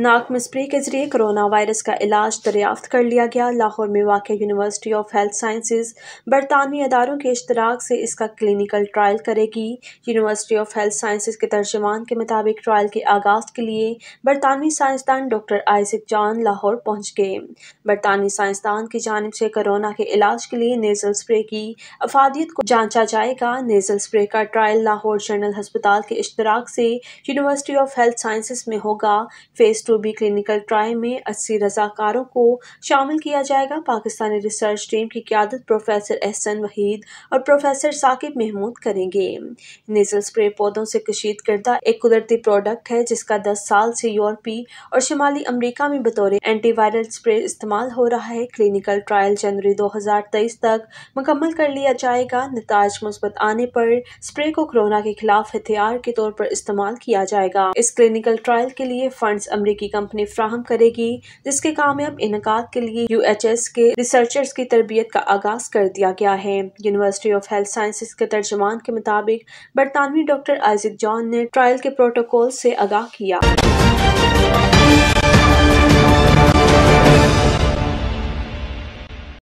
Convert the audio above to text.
नाक में स्प्रे के जरिए कोरोना वायरस का इलाज दरियाफ्त कर लिया गया लाहौर में वाक़ यूनिवर्सिटी ऑफ हेल्थ साइंसेज बरतानवी अदारों के अश्तराक से इसका क्लिनिकल ट्रायल करेगी यूनिवर्सिटी ऑफ हेल्थ साइंसेज के तर्जमान के मुताबिक ट्रायल के आगाज़ के लिए बरतानवी साइंसदान डॉक्टर आइसिक जान लाहौर पहुँच गए बरतानवी साइंसदान की जानब से कोरोना के इलाज के लिए नेजल स्प्रे की अफादियत को जांचा जाएगा नेजल स्प्रे का ट्रायल लाहौर जनरल हस्पताल के अश्तराक से यूनिवर्सिटी ऑफ हेल्थ साइंसेज में होगा phase two B clinical trial में अस्सी रजाकारों को शामिल किया जाएगा पाकिस्तानी रिसर्च टीम की क्यादत प्रोफेसर एहसन वहीद और प्रोफेसर साकिब महमूद करेंगे नेजल स्प्रे पौधों से कशीद करदा एक कुदरती प्रोडक्ट है जिसका दस साल से यूरोपी और शिमाली अमरीका में बतौर एंटीवायरल स्प्रे इस्तेमाल हो रहा है क्लिनिकल ट्रायल जनवरी दो हजार तेईस तक मुकम्मल कर लिया जाएगा नतज मुस्बत आने पर स्प्रे को कोरोना के खिलाफ हथियार के तौर पर इस्तेमाल किया जाएगा इस क्लिनिकल ट्रायल के लिए फंड्स अमरीका की कंपनी फ्राहम करेगी जिसके कामयाब इनका के लिए यू के रिसर्चर्स की तरबियत का आगाज कर दिया गया है यूनिवर्सिटी ऑफ हेल्थ साइंस के तर्जमान के मुताबिक बरतानवी डॉक्टर आइजिक जॉन ने ट्रायल के प्रोटोकॉल से आगाह किया